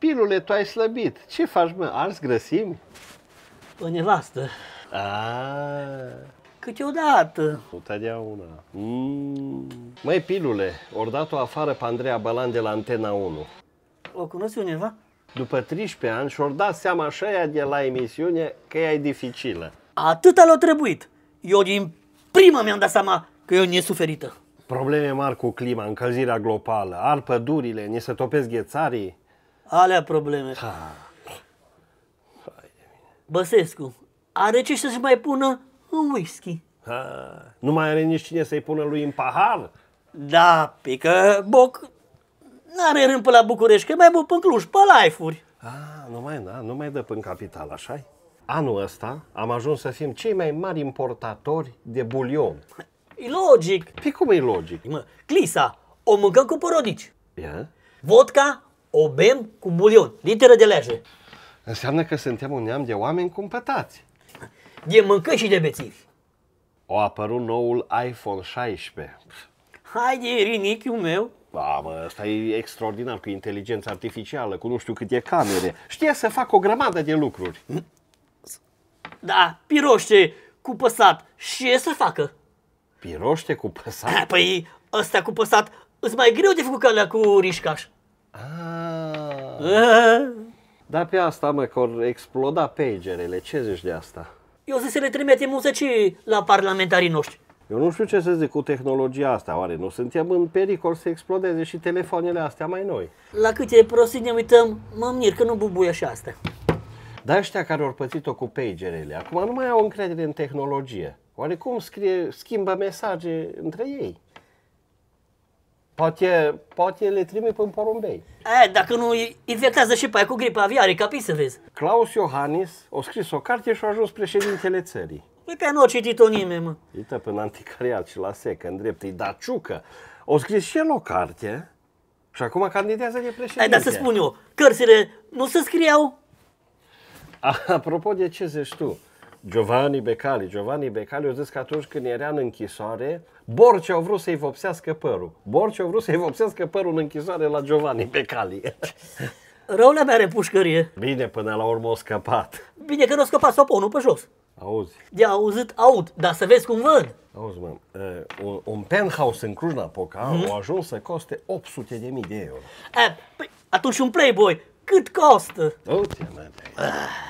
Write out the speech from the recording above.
Pilule, tu ai slăbit. Ce faci, mă? Arzi grăsimi? În elastă. Aaaa. Câteodată. Nu una. Mm. Măi, pilule, ori dat-o afară pe Andreea Balan de la Antena 1. O cunosc uneva? După 13 ani și-or dat seama așa de la emisiune că ea e dificilă. Atâta l-a trebuit. Eu din prima mi-am dat seama că e suferită. Probleme mari cu clima, încălzirea globală, ar pădurile, ne se topesc ghețarii. Alea probleme. Ha. Băsescu are ce să-și mai pună în whisky. Ha. Nu mai are nici cine să-i pună lui în pahar? Da, pică boc n-are rând pe la București, că mai bun pe Cluj, pe laifuri. Ah, nu mai, da, nu mai dă până capital, așa -i? Anul ăsta am ajuns să fim cei mai mari importatori de bulion. E logic. Pe păi cum e logic? Mă, clisa, o mâncăm cu porodici. Yeah? Vodka, o bem cu bulion, literă de lege. Înseamnă că suntem un neam de oameni cumpătați. De mâncă și de bețiv. O apărut noul iPhone 16. Haide, rinichiul meu. Da, mă, ăsta e extraordinar cu inteligența artificială, cu nu știu câte camere. Știe să fac o grămadă de lucruri. Da, piroște cu păsat. Și să facă? Piroște cu păsat? Păi, ăsta cu păsat îți mai greu de făcut ca cu rișcaș. Da Dar pe asta, mă, că or exploda pagerele. Ce zici de asta? Eu zic să le trimite muzeci la parlamentarii noștri. Eu nu știu ce să zic cu tehnologia asta, oare nu suntem în pericol să explodeze și telefoanele astea mai noi? La câte prostii ne uităm, mă mir că nu bubuie și asta. Dar ăștia care au pățit-o cu pagerele, acum nu mai au încredere în tehnologie. Oare cum scrie, schimbă mesaje între ei? Poate, poate le trimit un porumbei. E, dacă nu infectează și pe aia cu gripa aviare, capi să vezi. Claus Iohannis a scris o carte și a ajuns președintele țării. Păi pe nu a citit-o nimeni, mă. Uite, până anticariat și la secă, în drept, îi da ciucă. O scris și el o carte și acum candidează de președinte. Ai, dar să spun eu, cărțile nu se scriau? Apropo de ce zici tu, Giovanni Becali. Giovanni Becali a zis că atunci când era în închisoare, Borce au vrut să-i vopsească părul. Borce au vrut să-i vopsească părul în închisoare la Giovanni Becali. Răule mea are pușcărie. Bine, până la urmă a scăpat. Bine că nu a scăpat soponul pe jos. Auzi. De auzit, aud, dar să vezi cum văd. Auzi, mă, un, un penthouse în Cluj-Napoca hmm? a mhm. ajuns să coste 800 de mii de euro. A, păi, atunci un playboy, cât costă? Uite, mă, ah.